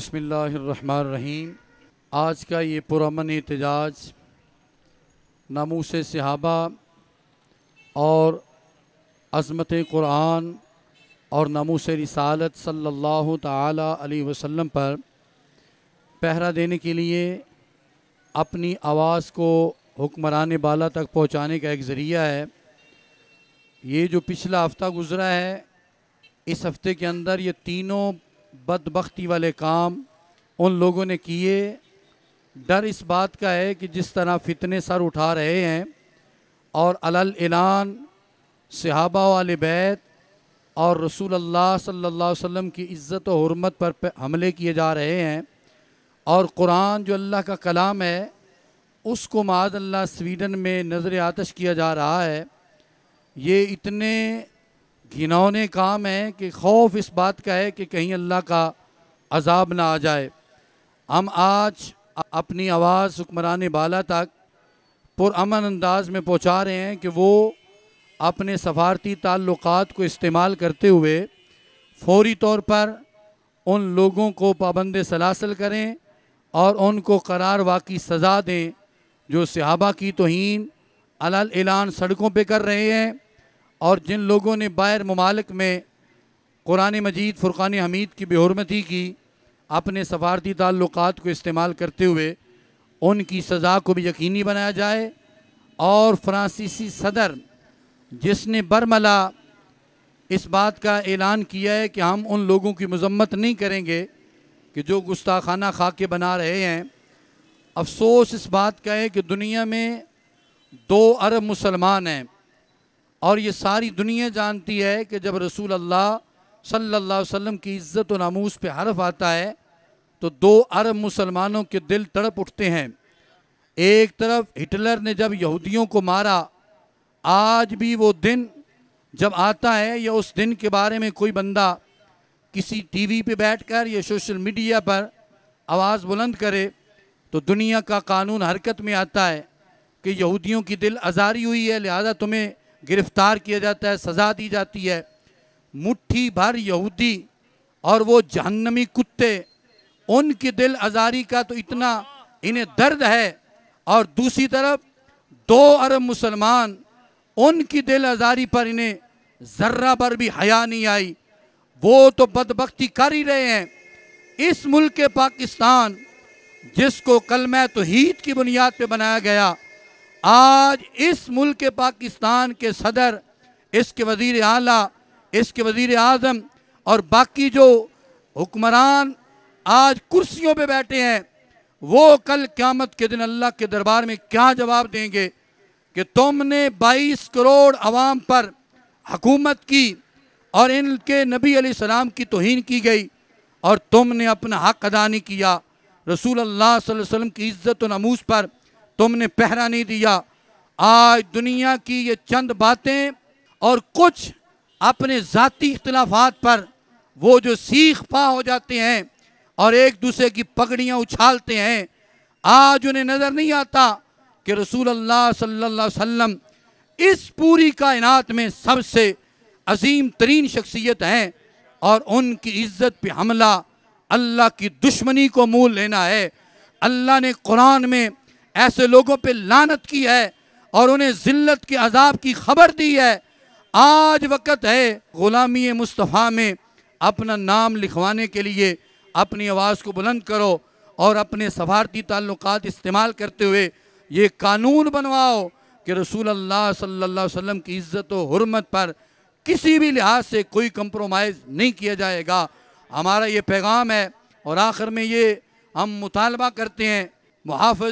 बसमीम आज का ये पुरमन एहतजाज नामूस सहाबा और अज़मत क़ुरान और नामूस रिसालत सल्लल्लाहु ताला अलैहि वसल्लम पर पहरा देने के लिए अपनी आवाज़ को हुक्मरान बाला तक पहुंचाने का एक ज़रिया है ये जो पिछला हफ़्ता गुज़रा है इस हफ़्ते के अंदर ये तीनों बदबख्ती वाले काम उन लोगों ने किए डर इस बात का है कि जिस तरह फितने सर उठा रहे हैं और अलल ऐलान सिहाबा वाल बैत और रसूल अल्लाह सल्लल्लाहु अलैहि वसल्लम की इज़्ज़त और हरमत पर हमले किए जा रहे हैं और कुरान जो अल्लाह का कलाम है उसको माद अल्लाह स्वीडन में नज़र आतश किया जा रहा है ये इतने घिनौने काम है कि खौफ इस बात का है कि कहीं अल्लाह का अजाब ना आ जाए हम आज अपनी आवाज़ हुक्मरान बाला तक पुरमन अंदाज में पहुँचा रहे हैं कि वो अपने सफारती ताल्लुक़ को इस्तेमाल करते हुए फौरी तौर पर उन लोगों को पाबंद सलासल करें और उनको करार वाकई सज़ा दें जो सिहाबा की तोहन अलान सड़कों पर कर रहे हैं और जिन लोगों ने बाहर ममालिक में कुरान मजीद फुरक़ान हमीद की बेहरमती की अपने सफारती ताल्लुक़ को इस्तेमाल करते हुए उनकी सज़ा को भी यकीनी बनाया जाए और फ्रांसीसी सदर जिसने बरमला इस बात का ऐलान किया है कि हम उन लोगों की मजम्मत नहीं करेंगे कि जो गुस्ताखाना खा के बना रहे हैं अफसोस इस बात का है कि दुनिया में दो अरब मुसलमान हैं और ये सारी दुनिया जानती है कि जब रसूल अल्लाह सल्ला वसल्लम की इज़्ज़त और नामूस पे हरफ आता है तो दो अरब मुसलमानों के दिल तड़प उठते हैं एक तरफ हिटलर ने जब यहूदियों को मारा आज भी वो दिन जब आता है या उस दिन के बारे में कोई बंदा किसी टीवी पे बैठकर या सोशल मीडिया पर आवाज़ बुलंद करे तो दुनिया का कानून हरकत में आता है कि यहूदियों की दिल आज़ारी हुई है लिहाजा तुम्हें गिरफ्तार किया जाता है सज़ा दी जाती है मुट्ठी भर यहूदी और वो जहन्नमी कुत्ते उनके दिल आज़ारी का तो इतना इन्हें दर्द है और दूसरी तरफ दो अरब मुसलमान उनकी दिल आज़ारी पर इन्हें ज़र्रा पर भी हया नहीं आई वो तो बदबख्ती कर ही रहे हैं इस मुल्क के पाकिस्तान जिसको कल तो तोहीद की बुनियाद पर बनाया गया आज इस मुल्क के पाकिस्तान के सदर इसके वज़ी आला इसके वज़ी अजम और बाकी जो हुक्मरान आज कुर्सियों पे बैठे हैं वो कल क़्यामत के दिन अल्लाह के दरबार में क्या जवाब देंगे कि तुमने 22 करोड़ आवाम पर हकूमत की और इनके नबी सलाम की तोहन की गई और तुमने अपना हक अदा नहीं किया रसूल अल्लाह वसल्लम की इज़्ज़त नमूज पर तुमने पहरा नहीं दिया आज दुनिया की ये चंद बातें और कुछ अपने ज़ाती इख्लाफात पर वो जो सीख पा हो जाते हैं और एक दूसरे की पगड़ियाँ उछालते हैं आज उन्हें नज़र नहीं आता कि रसूल अल्लाह सल्ला वम इस पूरी कायनात में सबसे अजीम तरीन शख्सियत हैं और उनकी इज़्ज़त पे हमला अल्लाह की दुश्मनी को मोल लेना है अल्लाह ने कुरान में ऐसे लोगों पे लानत की है और उन्हें जिल्लत के अजाब की खबर दी है आज वक्त है ग़ुलामी मुस्तफ़ा में अपना नाम लिखवाने के लिए अपनी आवाज़ को बुलंद करो और अपने सफारती ताल्लुक इस्तेमाल करते हुए ये कानून बनवाओ कि रसूल अल्लाह सल्ला अलैहि की इज़्ज़त हरमत पर किसी भी लिहाज से कोई कंप्रोमाइज़ नहीं किया जाएगा हमारा ये पैगाम है और आखिर में ये हम मुतालबा करते हैं मुहाफ़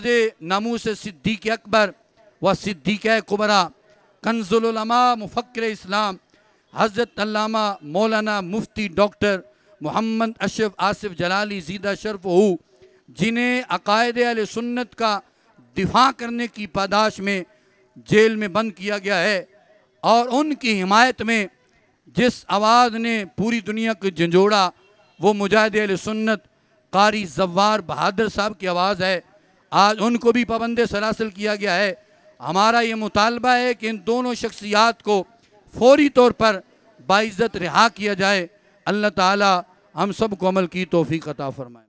नमूस सिद्दीक अकबर व सिद्दीक कुबरा कंजुलमा मुफ़क्र इस्लाम हज़रत अल्लामा मौलाना मुफ्ती डॉक्टर मोहम्मद अशरफ आसिफ जलाली जीदा शरफ हो जिन्हें अकायद अल सुन्नत का दिफा करने की पादाश में जेल में बंद किया गया है और उनकी हिमायत में जिस आवाज़ ने पूरी दुनिया को झंझोड़ा वो मुजाहिद सुन्नत कारी जव्वार बहादुर साहब की आवाज़ है आज उनको भी पाबंद सरासल किया गया है हमारा ये मुतालबा है कि इन दोनों शख्सियात को फौरी तौर पर बाइज़त रिहा किया जाए अल्लाह ताला हम को अमल की तोफ़ी अता फरमाए